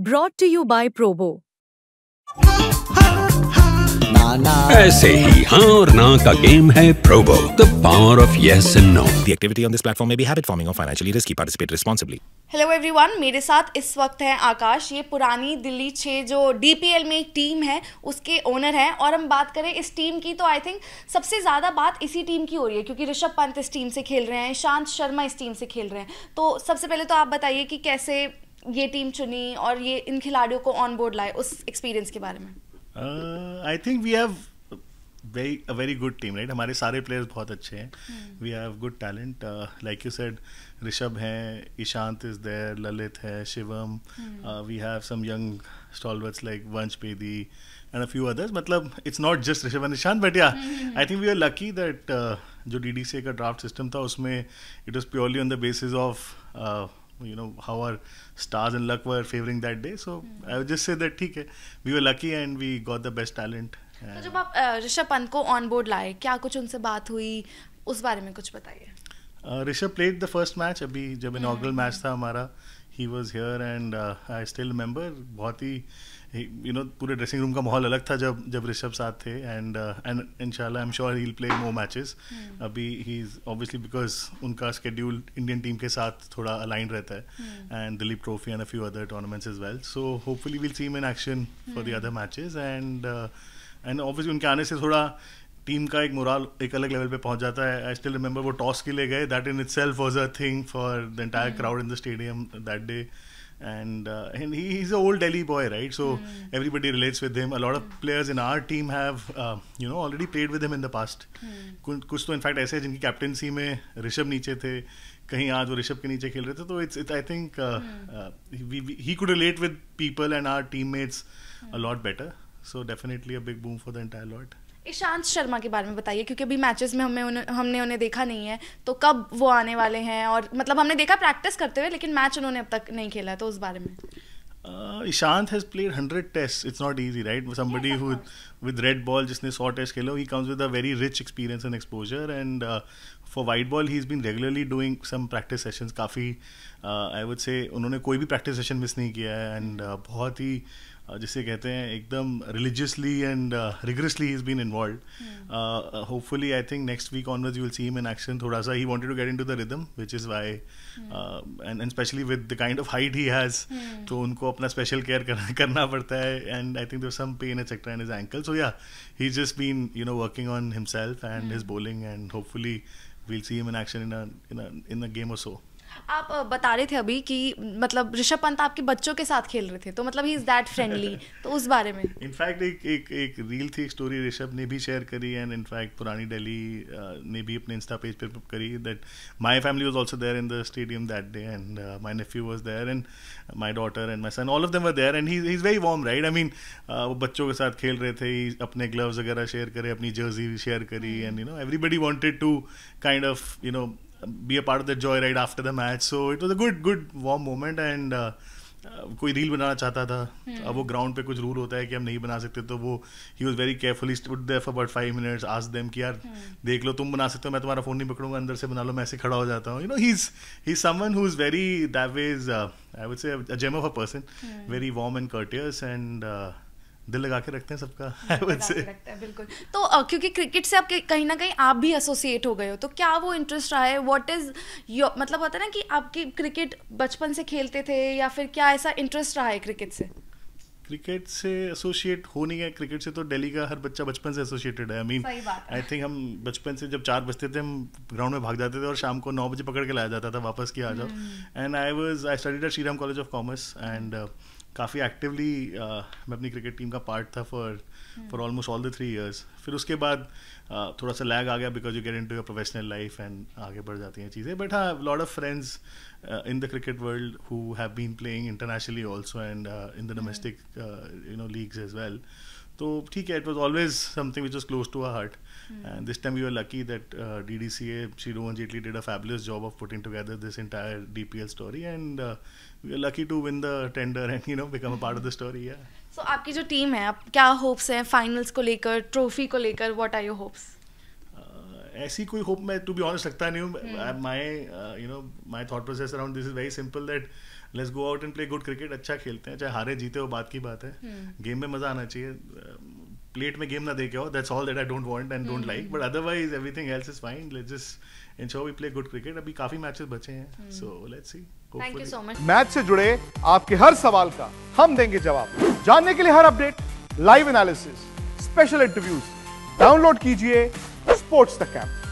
Broad to you by Probo ऐसे ही हाँ और ना का गेम है Probo the power of yes and no the activity on this platform may be habit forming और financially risky participate responsibly hello everyone मेरे साथ इस वक्त है आकाश ये पुरानी दिल्ली छः जो डीपीएल में एक टीम है उसके ओनर हैं और हम बात करें इस टीम की तो आई थिंक सबसे ज़्यादा बात इसी टीम की हो रही है क्योंकि ऋषभ पंत इस टीम से खेल रहे हैं शांत शर्मा इस टीम से खेल रहे हैं तो सबसे पहले तो आप बताइए कि कैसे ये टीम चुनी और ये इन खिलाड़ियों को ऑन बोर्ड लाए उस एक्सपीरियंस के बारे में I think we have very a very good team right हमारे सारे प्लेयर्स बहुत अच्छे हैं we have good talent like you said Rishabh हैं ईशांत इज देयर ललित है Shivam we have some young stalwarts like Vansh Bedi and a few others मतलब it's not just Rishabh and Ishant but yeah I think we are lucky that जो D D C का draft system था उसमें it was purely on the basis of you know how are stars in luck were favouring that day so I just say that ठीक है we were lucky and we got the best talent तो जब आप ऋषभ पंत को on board लाए क्या कुछ उनसे बात हुई उस बारे में कुछ बताइए Rishabh played the first match अभी जब इनॉग्रल hmm. मैच था हमारा he was here and I still remember बहुत ही यू नो पूरे ड्रेसिंग रूम का माहौल अलग था जब जब ऋषभ साथ थे एंड एंड इनशाला I am sure he play more matches अभी ही इज ऑब्वियसली बिकॉज उनका स्केड्यूल इंडियन टीम के साथ थोड़ा अलाइन रहता है and Dilip Trophy and a few other tournaments is well so hopefully will see in action for the other matches and and obviously उनके आने से थोड़ा टीम का एक मोरल एक अलग लेवल पे पहुंच जाता है आई स्टिल रिमेंबर वो टॉस के लिए गए that in itself was a thing for the entire crowd in the stadium that day and and he is a old Delhi boy right so everybody relates with him a lot of players in our team have you know already played with him in the past कुछ तो in fact ऐसे जिनकी captaincy में ऋषभ नीचे थे कहीं आज वो ऋषभ के नीचे खेल रहे थे तो it's I think he could relate with people and our team mates a lot better so definitely a big boom for the entire lot Ishant Sharma के बारे में बताइए क्योंकि अभी मैचेस में हमें उन्हें हमने उन्हें देखा नहीं है तो कब वो आने वाले हैं और मतलब हमने देखा प्रैक्टिस करते हुए लेकिन मैच उन्होंने अब तक नहीं खेला तो उस बारे में Ishant has played hundred test it's not easy right somebody who with red ball जिसने सौ टेस्ट खेले he comes with a very rich experience and exposure and for white ball he is been regularly doing some practice sessions काफ़ी I would से उन्होंने कोई भी practice session miss नहीं किया है एंड uh, बहुत ही uh, Uh, जिसे कहते हैं एकदम religiously and rigorously is been involved hopefully I think next week onwards you will see him in action थोड़ा सा he wanted to get into the rhythm which is why and and specially with the kind of height he has तो उनको अपना special care करना पड़ता है and I think there some pain in sector and his ankle so yeah he just been you no working on himself and his bowling and hopefully we'll will see in action action in in a in a game आप बता रहे थे अभी कि मतलब ऋषभ पंत आपके बच्चों के साथ खेल रहे थे तो मतलब ही इज दैट फ्रेंडली तो उस बारे में इनफैक्ट एक एक एक रील थी स्टोरी ऋषभ ने भी शेयर करी एंड इनफैक्ट पुरानी दिल्ली ने भी अपने इंस्टा पेज पर करी that my family was also there in the stadium that day and my nephew was there and my daughter and my son all of them were there and he is very warm right I mean वो बच्चों के साथ खेल रहे थे अपने gloves वगैरह share करे अपनी जर्सी शेयर करी and you know everybody wanted to kind of you know be a part of the joyride after the match. So it was a good, good warm moment and uh, Uh, कोई reel बनाना चाहता था hmm. अब वो ground पे कुछ rule होता है कि हम नहीं बना सकते तो वो ही was very carefully stood there for about five minutes आज देम कि यार hmm. देख लो तुम बना सकते हो मैं तुम्हारा फोन नहीं पकड़ूंगा अंदर से बना लो मैं ऐसे खड़ा हो जाता हूँ you know he is he someone who is very that ways I would say gem of a person very warm and courteous and दिल लगा के रखते हैं सबका है बिल्कुल तो uh, क्योंकि क्रिकेट से आप कहीं ना कहीं आप भी एसोसिएट हो गए हो तो क्या वो इंटरेस्ट रहा है व्हाट इज योर मतलब होता है ना कि आपकी क्रिकेट बचपन से खेलते थे या फिर क्या ऐसा इंटरेस्ट रहा है क्रिकेट से क्रिकेट से एसोसिएट हो नहीं है क्रिकेट से तो दिल्ली का हर बच्चा बचपन से एसोसिएटेड है आई मीन आई थिंक हम बचपन से जब चार बजते थे हम ग्राउंड में भाग जाते थे और शाम को नौ बजे पकड़ के लाया जाता था वापस किया आ जाओ and I was I studied at Shriram College of Commerce and काफ़ी एक्टिवली uh, मैं अपनी क्रिकेट टीम का पार्ट था for for almost all the three years फिर उसके बाद uh, थोड़ा सा लैग आ गया because you get into your professional life and आगे बढ़ जाती हैं चीज़ें बट हाँ lot of friends in the cricket world who have been playing internationally also and in the domestic you know leagues as well तो ठीक है it was always something which was close to our heart and this time you are lucky that D D C A Shri Rohan Jaitley did a fabulous job of putting together this entire D P L story and we are lucky to win the tender and you know become a part of the story so आपकी जो team है आप क्या hopes हैं finals को लेकर trophy को लेकर वॉट आर योर होप्स ऐसी कोई होप मैं टू बी ऑनेस्ट लगता नहीं हूँ my you know my thought process around this is very simple that let's go out and play good cricket अच्छा खेलते हैं चाहे हारे जीते हो बात की बात है गेम हम्म। में मजा आना चाहिए प्लेट uh, में गेम ना देखे हो that's all that I don't want and don't like but otherwise everything else is fine let's just ensure we play good cricket अभी काफी मैचेस बचे हैं so let's see thank you so much match से जुड़े आपके हर सवाल का हम देंगे जवाब जानने के लिए हर update live analysis special interviews download कीजिए porta the